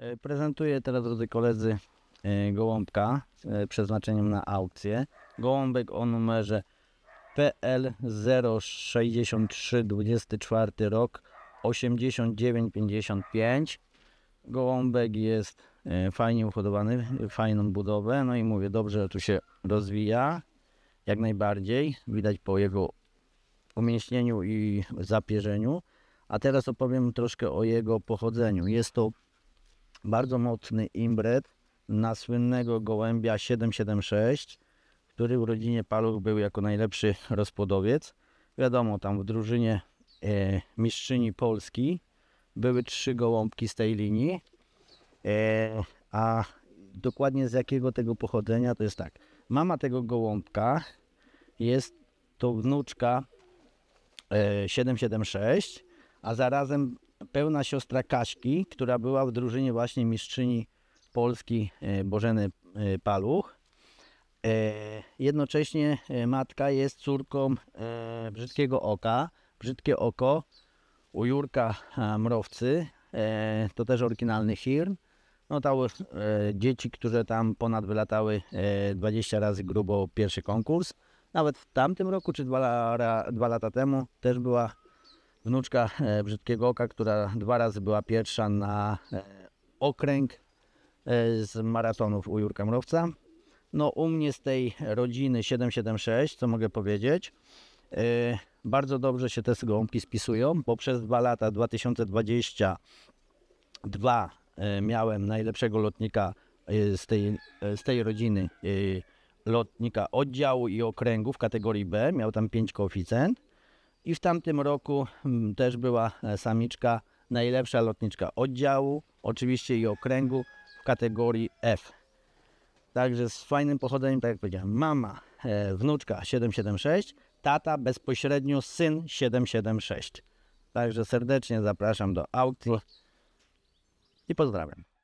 E, prezentuję teraz, drodzy koledzy, e, gołąbka z e, przeznaczeniem na aukcję. Gołąbek o numerze PL 063 24 rok 8955. Gołąbek jest fajnie uhodowany, fajną budowę. No i mówię, dobrze tu się rozwija. Jak najbardziej. Widać po jego umięśnieniu i zapierzeniu. A teraz opowiem troszkę o jego pochodzeniu. Jest to bardzo mocny imbret na słynnego gołębia 776, który w rodzinie Paluch był jako najlepszy rozpłodowiec. Wiadomo, tam w drużynie e, mistrzyni Polski były trzy gołąbki z tej linii. E, a dokładnie z jakiego tego pochodzenia to jest tak. Mama tego gołąbka jest to wnuczka e, 776, a zarazem pełna siostra Kaśki, która była w drużynie właśnie mistrzyni Polski e, Bożeny e, Paluch. E, jednocześnie matka jest córką Brzydkiego Oka. Brzydkie Oko u Jurka Mrowcy, to też oryginalny Hirn. No tały dzieci, które tam ponad wylatały 20 razy grubo pierwszy konkurs. Nawet w tamtym roku, czy dwa, dwa lata temu, też była wnuczka e, Brzydkiego Oka, która dwa razy była pierwsza na e, okręg e, z maratonów u Jurka Mrowca. No u mnie z tej rodziny 776, co mogę powiedzieć, bardzo dobrze się te gołąbki spisują, bo przez dwa lata 2022 miałem najlepszego lotnika z tej, z tej rodziny lotnika oddziału i okręgu w kategorii B, miał tam 5 koeficjent. I w tamtym roku mm, też była e, samiczka, najlepsza lotniczka oddziału, oczywiście i okręgu w kategorii F. Także z fajnym pochodzeniem, tak jak powiedziałem, mama, e, wnuczka 776, tata bezpośrednio syn 776. Także serdecznie zapraszam do aukcji i pozdrawiam.